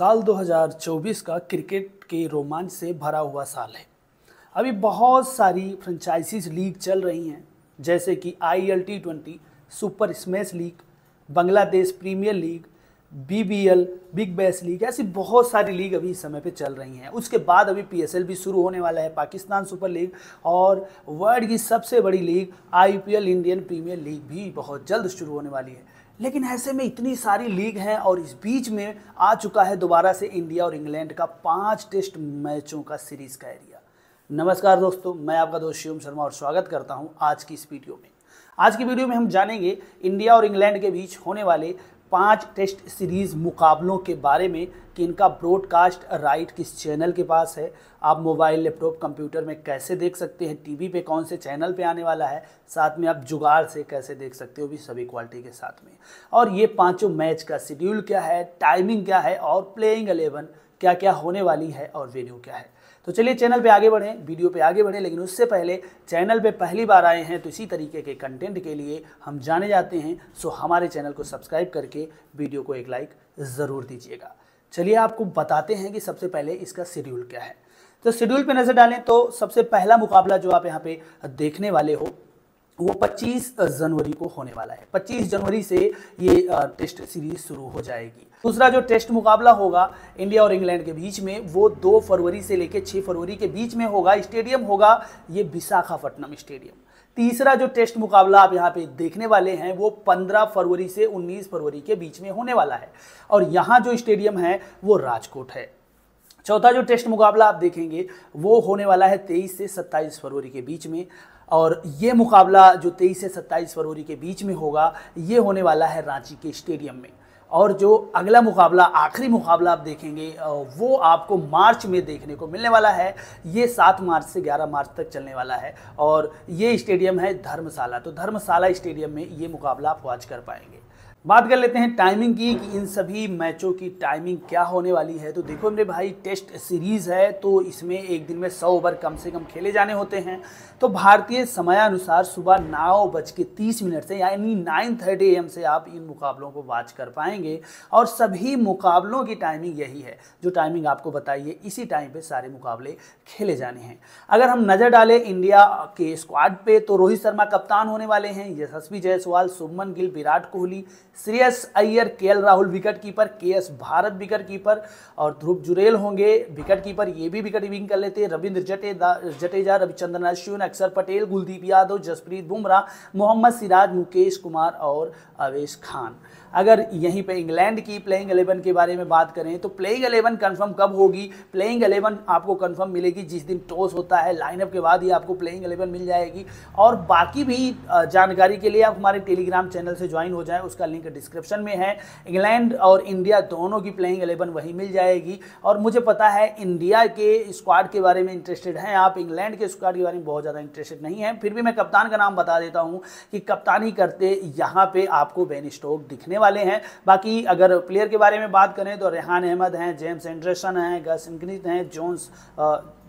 साल 2024 का क्रिकेट के रोमांच से भरा हुआ साल है अभी बहुत सारी फ्रेंचाइजीज लीग चल रही हैं जैसे कि I L T twenty super smash league Bangladesh premier league B B L big bash league ऐसी बहुत सारी लीग अभी इस समय पे चल रही हैं उसके बाद अभी पी एस एल भी शुरू होने वाला है पाकिस्तान सुपर लीग और वर्ल्ड की सबसे बड़ी league I P L Indian premier league भी बहुत जल्द शुरू होने वाली है लेकिन ऐसे में इतनी सारी लीग है और इस बीच में आ चुका है दोबारा से इंडिया और इंग्लैंड का पांच टेस्ट मैचों का सीरीज का एरिया नमस्कार दोस्तों मैं आपका दोस्त शिवम शर्मा और स्वागत करता हूं आज की इस वीडियो में आज की वीडियो में हम जानेंगे इंडिया और इंग्लैंड के बीच होने वाले पांच टेस्ट सीरीज़ मुकाबलों के बारे में कि इनका ब्रॉडकास्ट राइट किस चैनल के पास है आप मोबाइल लैपटॉप कंप्यूटर में कैसे देख सकते हैं टीवी पे कौन से चैनल पे आने वाला है साथ में आप जुगाड़ से कैसे देख सकते हो भी सभी क्वालिटी के साथ में और ये पांचों मैच का शेड्यूल क्या है टाइमिंग क्या है और प्लेइंग अलेवन क्या क्या होने वाली है और वेन्यू क्या है तो चलिए चैनल पे आगे बढ़ें वीडियो पे आगे बढ़ें लेकिन उससे पहले चैनल पे पहली बार आए हैं तो इसी तरीके के कंटेंट के लिए हम जाने जाते हैं सो हमारे चैनल को सब्सक्राइब करके वीडियो को एक लाइक ज़रूर दीजिएगा चलिए आपको बताते हैं कि सबसे पहले इसका शेड्यूल क्या है तो शेड्यूल पर नज़र डालें तो सबसे पहला मुकाबला जो आप यहाँ पर देखने वाले हो वो 25 जनवरी को होने वाला है 25 जनवरी से ये टेस्ट सीरीज शुरू हो जाएगी दूसरा जो टेस्ट मुकाबला होगा इंडिया और इंग्लैंड के बीच में वो 2 फरवरी से लेकर 6 फरवरी के बीच में होगा स्टेडियम होगा ये विशाखापट्टनम स्टेडियम तीसरा जो टेस्ट मुकाबला आप यहाँ पे देखने वाले हैं वो 15 फरवरी से 19 फरवरी के बीच में होने वाला है और यहाँ जो स्टेडियम है वो राजकोट है चौथा जो टेस्ट मुकाबला आप देखेंगे वो होने वाला है 23 से 27 फरवरी के बीच में और ये मुकाबला जो 23 से 27 फरवरी के बीच में होगा ये होने वाला है रांची के स्टेडियम में और जो अगला मुकाबला आखिरी मुकाबला आप देखेंगे वो आपको मार्च में देखने को मिलने वाला है ये सात मार्च से ग्यारह मार्च तक चलने वाला है और ये स्टेडियम है धर्मशाला तो धर्मशाला स्टेडियम में ये मुकाबला आप वॉच कर पाएंगे बात कर लेते हैं टाइमिंग की कि इन सभी मैचों की टाइमिंग क्या होने वाली है तो देखो मेरे भाई टेस्ट सीरीज़ है तो इसमें एक दिन में सौ ओवर कम से कम खेले जाने होते हैं तो भारतीय समयानुसार सुबह नौ बज के तीस मिनट से यानी नाइन थर्टी एम से आप इन मुकाबलों को वाच कर पाएंगे और सभी मुकाबलों की टाइमिंग यही है जो टाइमिंग आपको बताइए इसी टाइम पर सारे मुकाबले खेले जाने हैं अगर हम नज़र डालें इंडिया के स्क्वाड पे तो रोहित शर्मा कप्तान होने वाले हैं यशस्वी जायसवाल सुमन Gill Virat Kohli Shreyas Iyer K Rahul wicket keeper K S Bharat wicket keeper और ध्रुव जुरेल होंगे विकेट कीपर ये भी विकेट विंग कर लेते हैं रविंद्र जटेजा जटेजा रविचंद्रन अश्विन अक्षर पटेल कुलदीप यादव जसप्रीत बुमराह मोहम्मद सिराज मुकेश कुमार और अवेश खान अगर यहीं पे इंग्लैंड की प्लेइंग एलेवन के बारे में बात करें तो प्लेइंग एलेवन कंफर्म कब होगी प्लेइंग एलेवन आपको कंफर्म मिलेगी जिस दिन टॉस होता है लाइनअप के बाद ही आपको प्लेइंग एलेवन मिल जाएगी और बाकी भी जानकारी के लिए आप हमारे टेलीग्राम चैनल से ज्वाइन हो जाएं उसका लिंक लिंक डिस्क्रिप्शन में है इंग्लैंड और इंडिया दोनों की प्लेइंग एलेवन वहीं मिल जाएगी और मुझे पता है इंडिया के स्क्वाड के बारे में इंटरेस्टेड हैं आप इंग्लैंड के स्क्वाड के बारे में बहुत ज़्यादा इंटरेस्टेड नहीं है फिर भी मैं कप्तान का नाम बता देता हूँ कि कप्तानी करते यहाँ पर आपको बेन स्टोक दिखने वाले हैं बाकी अगर प्लेयर के बारे में बात करें तो रेहान अहमद हैं जेम्स एंड्रेसन हैं गस इनग्नित हैं जोन्स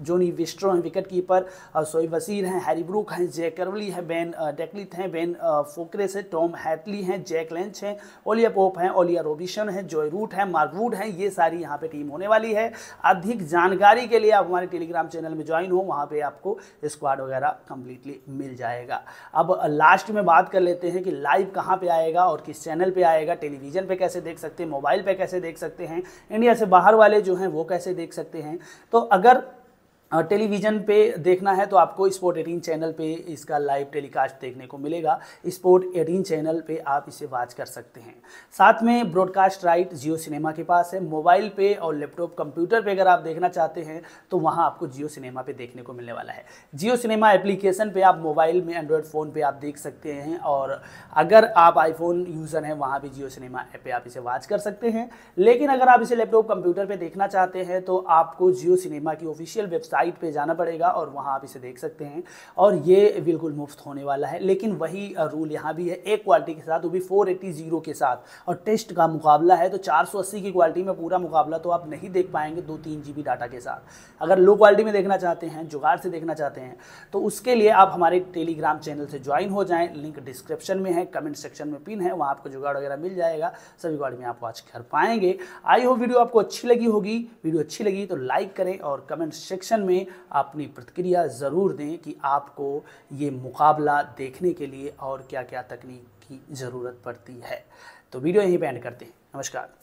जोनी विस्ट्रो हैं विकेट कीपर सोई वसीर हैं हैरी ब्रूक हैं जे करवली हैं बेन डेकलिथ हैं बेन फोकरेस हैं टॉम हैथली हैं जैक लेंच बेंच हैं ओलिया पोप हैं ओलिया रोबिशन है जॉय रूट है मार्कवुड हैं ये सारी यहाँ पे टीम होने वाली है अधिक जानकारी के लिए आप हमारे टेलीग्राम चैनल में ज्वाइन हो वहाँ पे आपको स्क्वाड वगैरह कंप्लीटली मिल जाएगा अब लास्ट में बात कर लेते हैं कि लाइव कहाँ पर आएगा और किस चैनल पर आएगा टेलीविजन पर कैसे देख सकते हैं मोबाइल पर कैसे देख सकते हैं इंडिया से बाहर वाले जो हैं वो कैसे देख सकते हैं तो अगर टेलीविज़न पे देखना है तो आपको स्पोर्ट एटीन चैनल पे इसका लाइव टेलीकास्ट देखने को मिलेगा स्पोर्ट एटीन चैनल पे आप इसे वाच कर सकते हैं साथ में ब्रॉडकास्ट राइट जियो सिनेमा के पास है मोबाइल पे और लैपटॉप कंप्यूटर पे अगर आप देखना चाहते हैं तो वहाँ आपको जियो सिनेमा पे देखने को मिलने वाला है जियो सिनेमा एप्लीकेशन पर आप मोबाइल में एंड्रॉयड फ़ोन पर आप देख सकते हैं और अगर आप आईफोन यूज़र हैं वहाँ भी जियो सिनेमा ऐप पर आप इसे वाच कर सकते हैं लेकिन अगर आप इसे लैपटॉप कंप्यूटर पर देखना चाहते हैं तो आपको जियो सिनेमा की ऑफिशियल वेबसाइट साइट पे जाना पड़ेगा और वहाँ आप इसे देख सकते हैं और ये बिल्कुल मुफ्त होने वाला है लेकिन वही रूल यहाँ भी है एक क्वालिटी के साथ वो भी फोर एट्टी जीरो के साथ और टेस्ट का मुकाबला है तो चार सौ अस्सी की क्वालिटी में पूरा मुकाबला तो आप नहीं देख पाएंगे दो तीन जी बी डाटा के साथ अगर लो क्वालिटी में देखना चाहते हैं जुगाड़ से देखना चाहते हैं तो उसके लिए आप हमारे टेलीग्राम चैनल से ज्वाइन हो जाएँ लिंक डिस्क्रिप्शन में है कमेंट सेक्शन में पिन है वहाँ आपको जुगाड़ वगैरह मिल जाएगा सभी जुगाड़ में आप वॉच कर पाएंगे आई होप वीडियो आपको अच्छी लगी होगी वीडियो अच्छी लगी तो लाइक करें और कमेंट सेक्शन में में अपनी प्रतिक्रिया ज़रूर दें कि आपको ये मुकाबला देखने के लिए और क्या क्या तकनीक की ज़रूरत पड़ती है तो वीडियो यहीं पर एंड करते हैं नमस्कार